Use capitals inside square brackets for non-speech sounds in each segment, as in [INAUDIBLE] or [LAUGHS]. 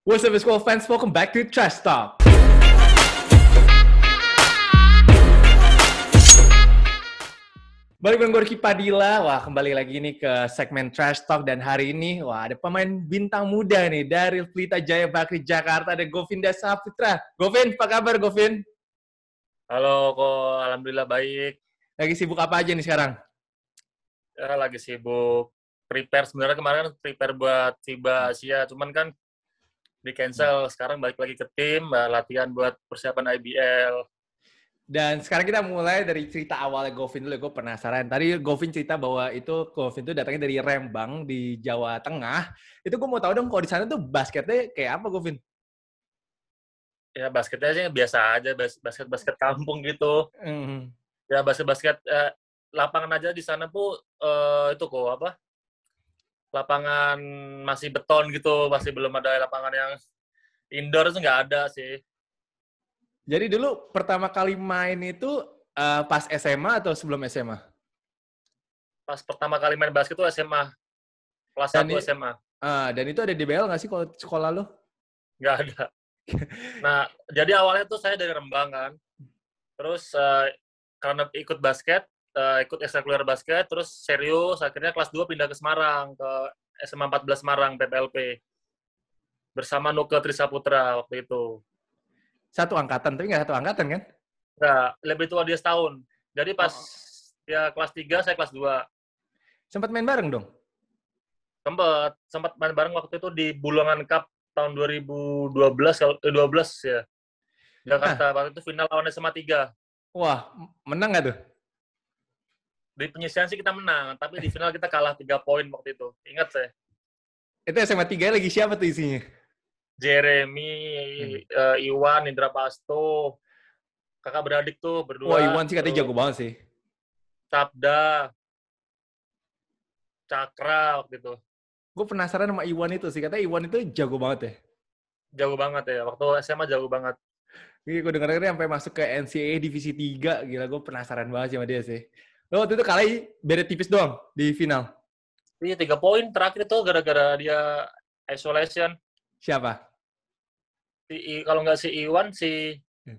What's up, school fans? Welcome back to Trash Talk. Balik dengan gue Ricky Padilla. Wah, kembali lagi nih ke segmen Trash Talk. Dan hari ini, wah ada pemain bintang muda nih dari Pelita Jaya Bakri Jakarta. Ada Govinda Saputra. Govin, apa kabar Govin? Halo, kok Alhamdulillah baik. Lagi sibuk apa aja nih sekarang? Ya, lagi sibuk prepare. Sebenarnya kemarin kan prepare buat FIBA Asia. Cuman kan di cancel sekarang balik lagi ke tim eh, latihan buat persiapan IBL dan sekarang kita mulai dari cerita awal Govin dulu. Gue penasaran. Tadi Govin cerita bahwa itu Govin itu datangnya dari Rembang di Jawa Tengah. Itu gue mau tahu dong kalau di sana tuh basketnya kayak apa Govin? Ya basketnya aja biasa aja, basket basket kampung gitu. hmm. Ya basket basket eh, lapangan aja di sana tuh eh, itu kok apa? lapangan masih beton gitu, masih belum ada lapangan yang indoor itu nggak ada sih. Jadi dulu pertama kali main itu uh, pas SMA atau sebelum SMA? Pas pertama kali main basket itu SMA. Kelas dan 1 SMA. Uh, ah, dan itu ada di DBL nggak sih kalau sekolah lo? Nggak ada. [LAUGHS] nah, jadi awalnya tuh saya dari Rembang kan. Terus uh, karena ikut basket, uh, ikut ekstrakurikuler basket, terus serius, akhirnya kelas 2 pindah ke Semarang, ke SMA 14 Semarang, PPLP. Bersama Nuke Trisaputra waktu itu. Satu angkatan, tapi nggak satu angkatan kan? nah, lebih tua dia setahun. Jadi pas oh. ya kelas 3, saya kelas 2. Sempat main bareng dong? Sempat, sempat main bareng waktu itu di Bulungan Cup tahun 2012 eh, 12 ya. Jakarta nah. waktu itu final lawannya SMA 3. Wah, menang nggak tuh? di penyisian sih kita menang, tapi di final kita kalah tiga poin waktu itu. Ingat saya. Itu SMA 3 lagi siapa tuh isinya? Jeremy, hmm. uh, Iwan, Indra Pasto, kakak beradik tuh berdua. Wah, Iwan sih katanya jago banget sih. Sabda, Cakra waktu itu. Gue penasaran sama Iwan itu sih, katanya Iwan itu jago banget ya? Jago banget ya, waktu SMA jago banget. Iya, gue denger dengernya sampai masuk ke NCAA Divisi 3, gila gue penasaran banget sama dia sih. Lo waktu itu kalah beda tipis doang di final. Iya, tiga poin terakhir itu gara-gara dia isolation. Siapa? Si, kalau nggak si Iwan, si eh.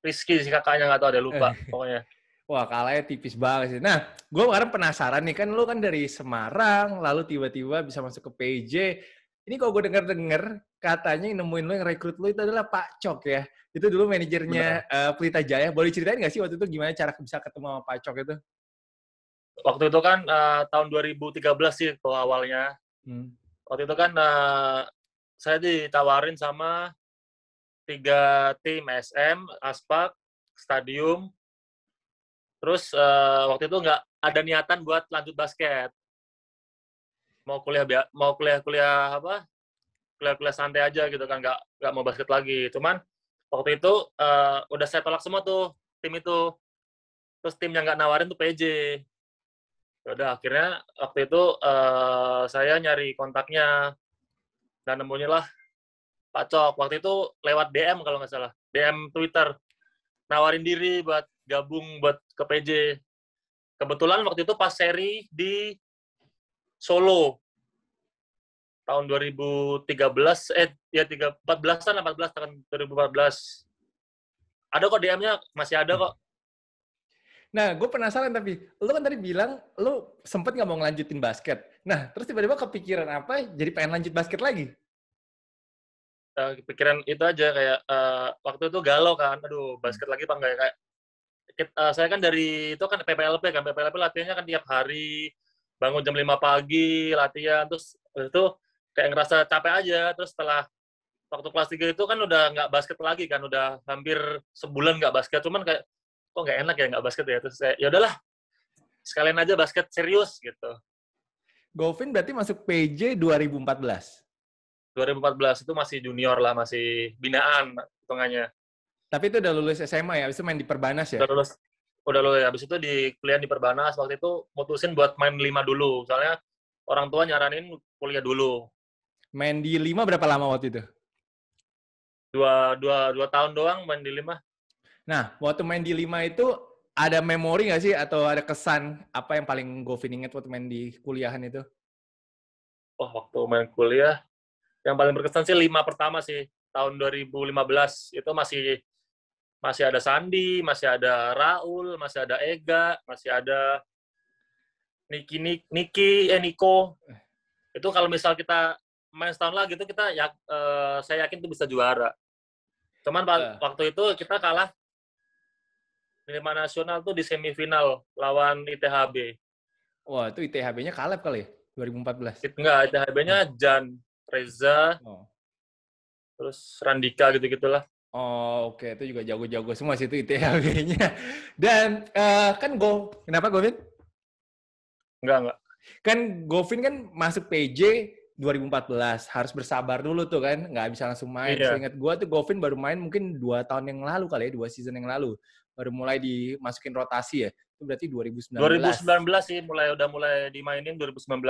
Rizky, si kakaknya nggak tau ada lupa eh. pokoknya. Wah, kalahnya tipis banget sih. Nah, gue sekarang penasaran nih, kan lo kan dari Semarang, lalu tiba-tiba bisa masuk ke PJ. Ini kalau gue denger-denger, katanya yang nemuin lo, yang rekrut lo itu adalah Pak Cok ya. Itu dulu manajernya uh, Pelita Jaya. Boleh ceritain nggak sih waktu itu gimana cara bisa ketemu sama Pak Cok itu? waktu itu kan uh, tahun 2013 sih kalau awalnya. Hmm. Waktu itu kan uh, saya ditawarin sama tiga tim SM, Aspak, Stadium. Terus uh, waktu itu nggak ada niatan buat lanjut basket. Mau kuliah mau kuliah-kuliah apa? Kuliah-kuliah santai aja gitu kan nggak nggak mau basket lagi. Cuman waktu itu uh, udah saya tolak semua tuh tim itu. Terus tim yang nggak nawarin tuh PJ. Ya udah akhirnya waktu itu uh, saya nyari kontaknya dan nemunya lah Pak Cok waktu itu lewat DM kalau nggak salah DM Twitter nawarin diri buat gabung buat ke PJ kebetulan waktu itu pas seri di Solo tahun 2013 eh ya 14 an 14 tahun 2014 ada kok DM-nya masih ada kok Nah, gue penasaran tapi lo kan tadi bilang lo sempet nggak mau ngelanjutin basket. Nah, terus tiba-tiba kepikiran apa? Jadi pengen lanjut basket lagi? Uh, ya, pikiran itu aja kayak uh, waktu itu galau kan, aduh basket lagi apa enggak ya kayak kita, uh, eh, saya kan dari itu kan PPLP kan PPLP latihannya kan tiap hari bangun jam 5 pagi latihan terus itu kayak ngerasa capek aja terus setelah waktu kelas 3 itu kan udah nggak basket lagi kan udah hampir sebulan nggak basket cuman kayak kok nggak enak ya nggak basket ya terus saya ya udahlah sekalian aja basket serius gitu Govin berarti masuk PJ 2014 2014 itu masih junior lah masih binaan hitungannya tapi itu udah lulus SMA ya habis itu main di Perbanas ya udah lulus udah lulus habis itu di kuliah di Perbanas waktu itu mutusin buat main lima dulu soalnya orang tua nyaranin kuliah dulu main di lima berapa lama waktu itu dua dua dua tahun doang main di lima Nah, waktu main di Lima itu ada memori nggak sih atau ada kesan apa yang paling gue inget waktu main di kuliahan itu? Oh, waktu main kuliah yang paling berkesan sih lima pertama sih tahun 2015 itu masih masih ada Sandi, masih ada Raul, masih ada Ega, masih ada Niki Niki eh Niko. Itu kalau misal kita main setahun lagi itu kita ya, eh, saya yakin itu bisa juara. Cuman uh. waktu itu kita kalah Lima nasional tuh di semifinal lawan ITHB. Wah, itu ITHB-nya Kaleb kali ya? 2014? Enggak, ITHB-nya nah. Jan, Reza, oh. terus Randika gitu-gitulah. Oh, oke. Okay. Itu juga jago-jago semua sih itu ITHB-nya. [LAUGHS] Dan uh, kan Go... Kenapa, Govin? Enggak, enggak. Kan Govin kan masuk PJ 2014 harus bersabar dulu tuh kan nggak bisa langsung main. Iya. Seingat gue tuh Govin baru main mungkin dua tahun yang lalu kali ya dua season yang lalu baru mulai dimasukin rotasi ya. Itu berarti 2019. 2019 sih mulai udah mulai dimainin 2019.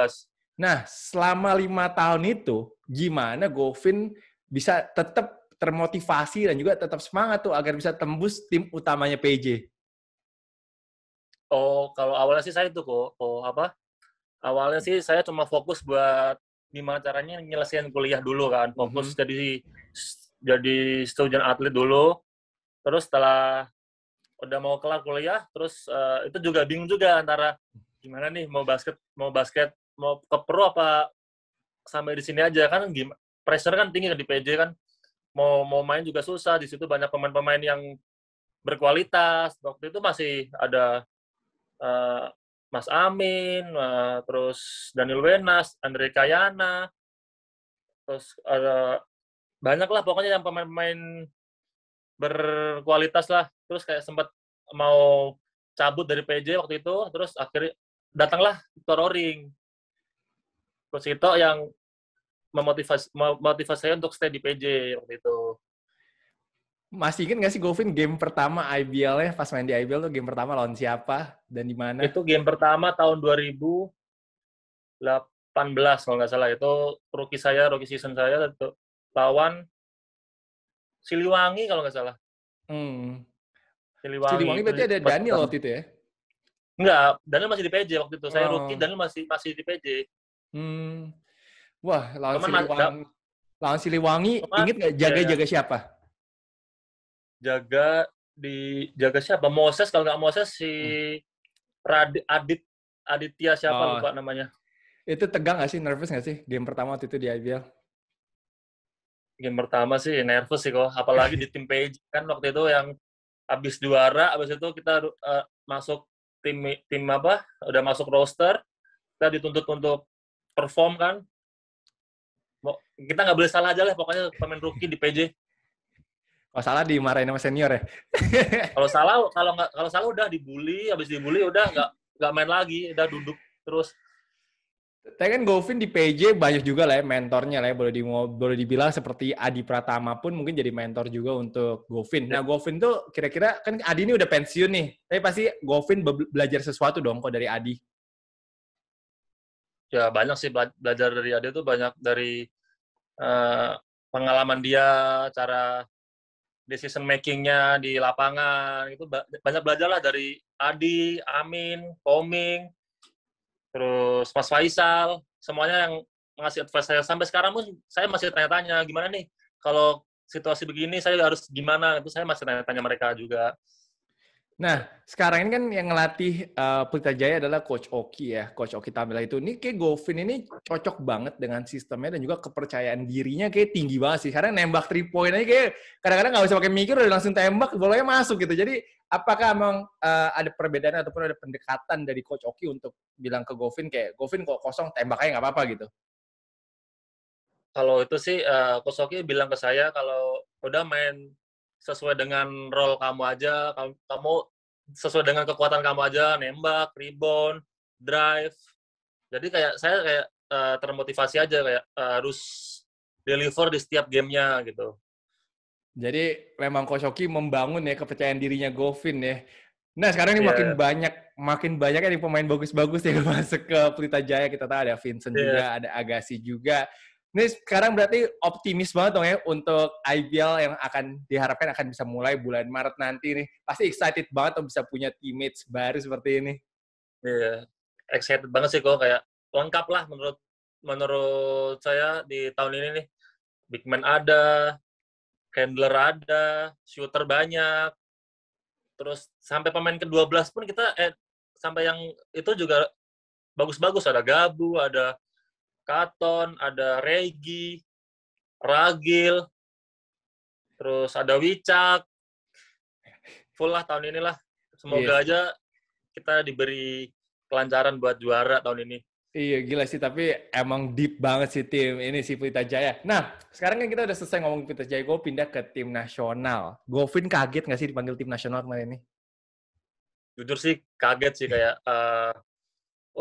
Nah, selama lima tahun itu gimana Govin bisa tetap termotivasi dan juga tetap semangat tuh agar bisa tembus tim utamanya PJ? Oh, kalau awalnya sih saya itu kok, kok apa? Awalnya sih saya cuma fokus buat gimana caranya nyelesain kuliah dulu kan, mhm. fokus mm -hmm. jadi jadi student atlet dulu. Terus setelah udah mau kelar kuliah terus uh, itu juga bingung juga antara gimana nih mau basket mau basket mau ke pro apa sampai di sini aja kan gimana pressure kan tinggi kan di PJ kan mau mau main juga susah di situ banyak pemain-pemain yang berkualitas waktu itu masih ada uh, Mas Amin uh, terus Daniel Wenas Andre Kayana terus ada banyak lah pokoknya yang pemain-pemain berkualitas lah terus kayak sempat mau cabut dari PJ waktu itu terus akhirnya datanglah Victor Roring coach Ito yang memotivasi memotivasi saya untuk stay di PJ waktu itu masih ingat nggak sih Govin game pertama IBL nya pas main di IBL tuh game pertama lawan siapa dan di mana? Itu game pertama tahun 2018 kalau nggak salah itu rookie saya rookie season saya itu lawan Siliwangi kalau nggak salah. Hmm. Siliwangi. Siliwangi berarti ada Daniel waktu itu ya? Enggak, Daniel masih di PJ waktu itu. Saya oh. rookie, Daniel masih masih di PJ. Hmm. Wah, lawan Cuman Siliwangi. Lawan Siliwangi, Cuman, inget nggak jaga-jaga ya. siapa? Jaga di jaga siapa? Moses kalau nggak Moses si hmm. Radit, Adit Aditya siapa oh. lupa namanya. Itu tegang nggak sih, nervous nggak sih game pertama waktu itu di IBL? game pertama sih nervous sih kok apalagi di tim PJ kan waktu itu yang habis juara habis itu kita uh, masuk tim tim apa udah masuk roster kita dituntut untuk perform kan kita nggak boleh salah aja lah pokoknya pemain rookie di PJ kalau salah dimarahin sama senior ya [LAUGHS] kalau salah kalau nggak kalau salah udah dibully habis dibully udah nggak nggak main lagi udah duduk terus tapi kan Govin di PJ banyak juga lah ya mentornya lah ya. Boleh, di, boleh dibilang seperti Adi Pratama pun mungkin jadi mentor juga untuk Govin. Nah Govin tuh kira-kira kan Adi ini udah pensiun nih. Tapi pasti Govin be belajar sesuatu dong kok dari Adi. Ya banyak sih belajar dari Adi tuh banyak dari uh, pengalaman dia, cara decision makingnya di lapangan itu banyak belajar lah dari Adi, Amin, Koming, terus Mas Faisal, semuanya yang ngasih advice saya sampai sekarang pun saya masih tanya-tanya gimana nih kalau situasi begini saya harus gimana itu saya masih tanya-tanya mereka juga Nah, sekarang ini kan yang ngelatih uh, eh, Pelita Jaya adalah Coach Oki ya, Coach Oki Tamila itu. Ini kayak Govin ini cocok banget dengan sistemnya dan juga kepercayaan dirinya kayak tinggi banget sih. Karena nembak 3 point aja kayak kadang-kadang gak bisa pakai mikir udah langsung tembak, bolanya masuk gitu. Jadi apakah emang uh, ada perbedaan ataupun ada pendekatan dari Coach Oki untuk bilang ke Govin kayak, Govin kok kosong tembak aja gak apa-apa gitu? Kalau itu sih, uh, Coach Oki bilang ke saya kalau udah main sesuai dengan role kamu aja kamu, kamu sesuai dengan kekuatan kamu aja nembak rebound drive jadi kayak saya kayak uh, termotivasi aja kayak uh, harus deliver di setiap gamenya gitu jadi memang Kosoki membangun ya kepercayaan dirinya Govin ya Nah sekarang ini yeah. makin iya. banyak makin banyak yang pemain bagus-bagus yang [LAUGHS] masuk ke Pelita Jaya kita tahu ada Vincent yeah. juga ada Agassi juga ini sekarang berarti optimis banget dong ya untuk IBL yang akan diharapkan akan bisa mulai bulan Maret nanti nih. Pasti excited banget dong bisa punya teammates baru seperti ini. Iya, yeah, excited banget sih kok kayak lengkap lah menurut menurut saya di tahun ini nih. big man ada, handler ada, shooter banyak. Terus sampai pemain ke-12 pun kita eh sampai yang itu juga bagus-bagus ada Gabu, ada Katon, ada Regi, Ragil, terus ada Wicak. Full lah tahun inilah. Semoga yeah. aja kita diberi kelancaran buat juara tahun ini. Iya gila sih, tapi emang deep banget sih tim ini si Pelita Jaya. Nah, sekarang kan kita udah selesai ngomong Pelita Jaya, gue pindah ke tim nasional. Govin kaget nggak sih dipanggil tim nasional kemarin ini? Jujur sih kaget sih kayak, uh,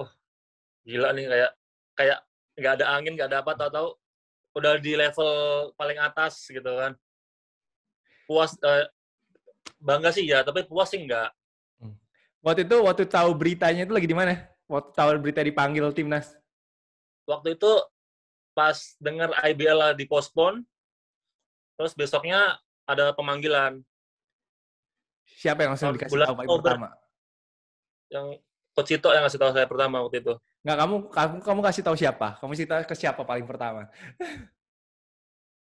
oh gila nih kayak kayak nggak ada angin nggak ada apa tau tau udah di level paling atas gitu kan puas uh, bangga sih ya tapi puas sih nggak hmm. waktu itu waktu tahu beritanya itu lagi di mana waktu tahu berita dipanggil timnas waktu itu pas dengar IBL di postpone terus besoknya ada pemanggilan siapa yang langsung dikasih tahu pertama yang Coach yang ngasih tahu saya pertama waktu itu Nggak, kamu kamu kamu kasih tahu siapa? Kamu kasih tahu ke siapa paling pertama?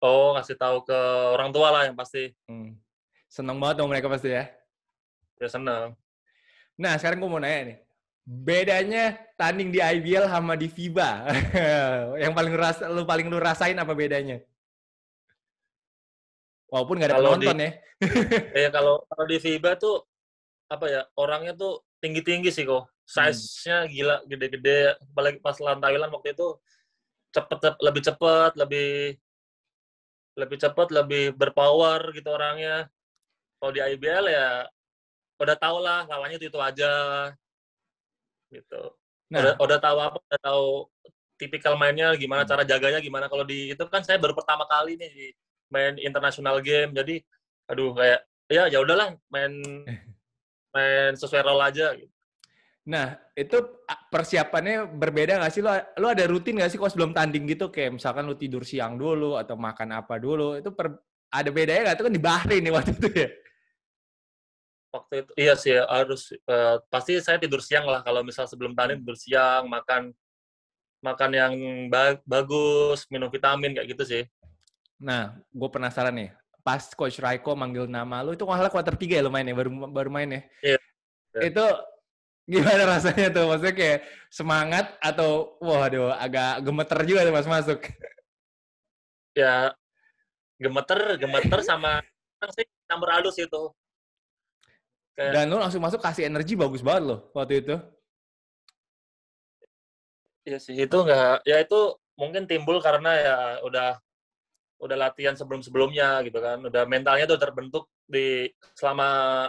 oh, kasih tahu ke orang tua lah yang pasti. Hmm. Seneng banget dong mereka pasti ya. Ya seneng. Nah, sekarang gue mau nanya nih. Bedanya tanding di IBL sama di FIBA. [LAUGHS] yang paling ras, lu paling lu rasain apa bedanya? Walaupun nggak ada kalau penonton di, ya. [LAUGHS] ya kalau kalau di FIBA tuh apa ya orangnya tuh tinggi tinggi sih kok Hmm. size-nya gila gede-gede apalagi pas lawan Thailand waktu itu cepet, cepet lebih cepet lebih lebih cepet lebih berpower gitu orangnya kalau di IBL ya udah tau lah lawannya itu itu aja gitu nah. udah udah tahu apa udah tahu tipikal mainnya gimana hmm. cara jaganya gimana kalau di itu kan saya baru pertama kali nih di main international game jadi aduh kayak ya ya udahlah main eh. main sesuai role aja gitu Nah, itu persiapannya berbeda nggak sih? Lo, lo ada rutin nggak sih kalau sebelum tanding gitu? Kayak misalkan lo tidur siang dulu atau makan apa dulu. Itu per, ada bedanya nggak? Itu kan di Bahrain nih waktu itu ya? Waktu itu, iya sih. Harus, uh, pasti saya tidur siang lah. Kalau misal sebelum tanding tidur siang, makan makan yang ba bagus, minum vitamin, kayak gitu sih. Nah, gue penasaran nih. Pas Coach Raiko manggil nama lo, itu kalau quarter 3 ya lo main ya? Baru, baru main ya? Iya. Yeah. Itu Gimana rasanya tuh? Maksudnya kayak semangat atau waduh agak gemeter juga tuh Mas masuk? Ya gemeter, gemeter sama [LAUGHS] sih campur halus itu. Kayak... Dan lu langsung masuk kasih energi bagus banget loh waktu itu. ya sih, itu nggak, ya itu mungkin timbul karena ya udah udah latihan sebelum-sebelumnya gitu kan, udah mentalnya tuh terbentuk di selama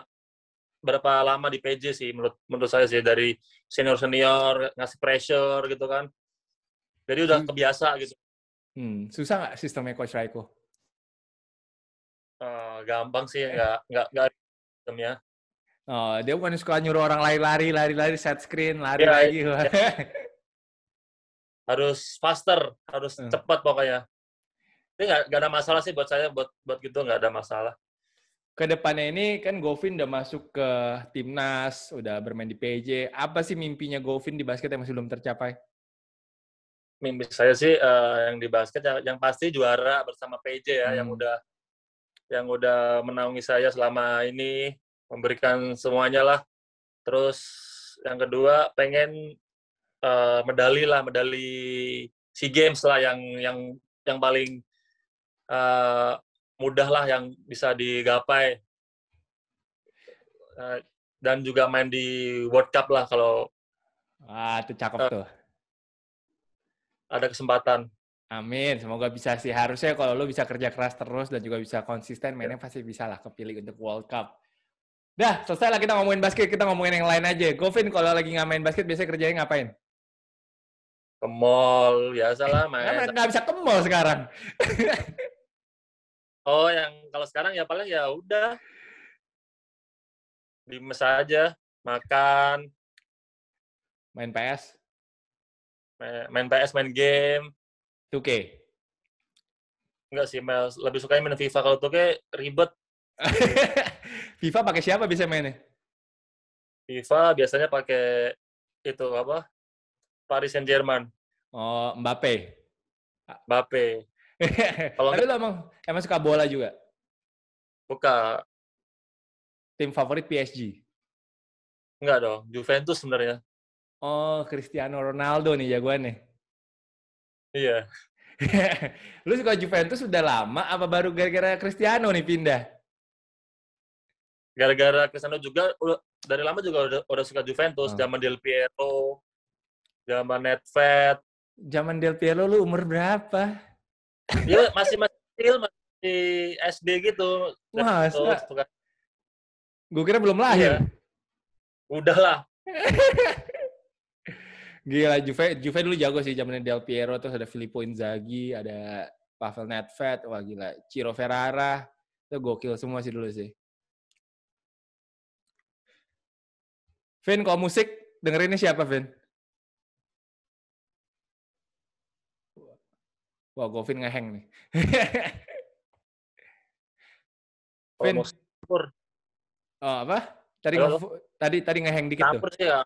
berapa lama di PJ sih menurut menurut saya sih dari senior senior ngasih pressure gitu kan jadi udah hmm. kebiasa gitu hmm. susah nggak sistemnya coach Raiko uh, gampang sih eh. nggak nggak nggak sistemnya oh, dia bukan suka nyuruh orang lari-lari lari-lari set screen lari yeah, lagi yeah. [LAUGHS] harus faster harus hmm. cepat pokoknya ini nggak ada masalah sih buat saya buat buat gitu nggak ada masalah Kedepannya ini kan Govin udah masuk ke timnas, udah bermain di PJ. Apa sih mimpinya Govin di basket yang masih belum tercapai? Mimpi saya sih uh, yang di basket yang, yang pasti juara bersama PJ ya, hmm. yang udah yang udah menaungi saya selama ini, memberikan semuanya lah. Terus yang kedua pengen uh, medali lah, medali Sea Games lah yang yang yang paling uh, mudah lah yang bisa digapai eh, dan juga main di World Cup lah kalau ah itu cakep uh, tuh ada kesempatan Amin, semoga bisa sih. Harusnya kalau lo bisa kerja keras terus dan juga bisa konsisten, mainnya ya. pasti bisa lah kepilih untuk World Cup. Dah, selesai lah kita ngomongin basket, kita ngomongin yang lain aja. Govin, kalau lagi nggak main basket, biasanya kerjanya ngapain? Ke mall, ya lah eh, main. nggak bisa ke mall sekarang. [LAUGHS] Oh, yang kalau sekarang ya paling ya udah di mes aja, makan, main PS, main, PS, main game. 2K. Enggak sih, Mel. Lebih sukanya main FIFA. Kalau 2K ribet. [LAUGHS] FIFA pakai siapa bisa mainnya? FIFA biasanya pakai itu apa? Paris Saint Germain. Oh, Mbappe. Mbappe. Kalau Tapi lo emang, emang suka bola juga? Buka Tim favorit PSG? Enggak dong, Juventus sebenarnya. Oh, Cristiano Ronaldo nih jagoan nih. Iya. [LAUGHS] lu suka Juventus udah lama apa baru gara-gara Cristiano nih pindah? Gara-gara Cristiano juga dari lama juga udah, udah suka Juventus, oh. zaman oh. Del Piero, zaman Nedved. Zaman Del Piero lu umur berapa? Dia masih masih kecil, masih SD gitu. Wah, SD. Gue kira belum lahir. Iya. Udahlah. [LAUGHS] Gila, Juve, Juve dulu jago sih zamannya Del Piero, terus ada Filippo Inzaghi, ada Pavel Nedved, wah gila, Ciro Ferrara, itu gokil semua sih dulu sih. Vin, kalau musik dengerinnya siapa, Vin? Wah, Govin ngeheng nih. [LAUGHS] Vin. Oh, apa? Tadi Halo. tadi tadi ngeheng dikit Campur tuh. sih ya.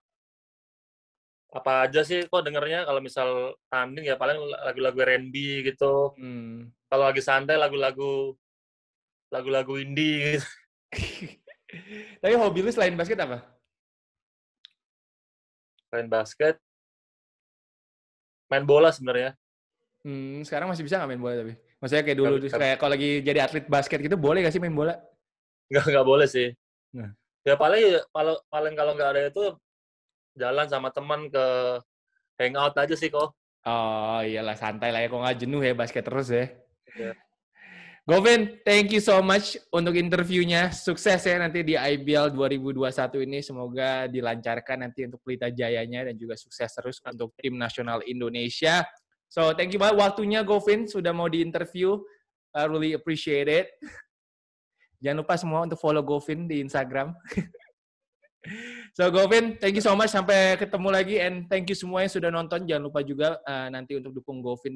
Apa aja sih kok dengernya kalau misal tanding ya paling lagu-lagu R&B gitu. Hmm. Kalau lagi santai lagu-lagu lagu-lagu indie gitu. [LAUGHS] Tapi hobi lu selain basket apa? Selain basket main bola sebenarnya. Hmm, sekarang masih bisa nggak main bola tapi? Maksudnya kayak dulu, gak, kayak kalau lagi jadi atlet basket gitu, boleh gak sih main bola? Nggak, nggak boleh sih. Nah. Ya paling, paling, paling kalau nggak ada itu jalan sama teman ke hangout aja sih kok. Oh iyalah santai lah ya, kok nggak jenuh ya basket terus ya. Yeah. Govin, thank you so much untuk interviewnya. Sukses ya nanti di IBL 2021 ini. Semoga dilancarkan nanti untuk Pelita Jayanya dan juga sukses terus untuk tim nasional Indonesia. So thank you banget waktunya Govin sudah mau diinterview. I really appreciate it. Jangan lupa semua untuk follow Govin di Instagram. [LAUGHS] so Govin, thank you so much sampai ketemu lagi and thank you semua yang sudah nonton. Jangan lupa juga uh, nanti untuk dukung Govin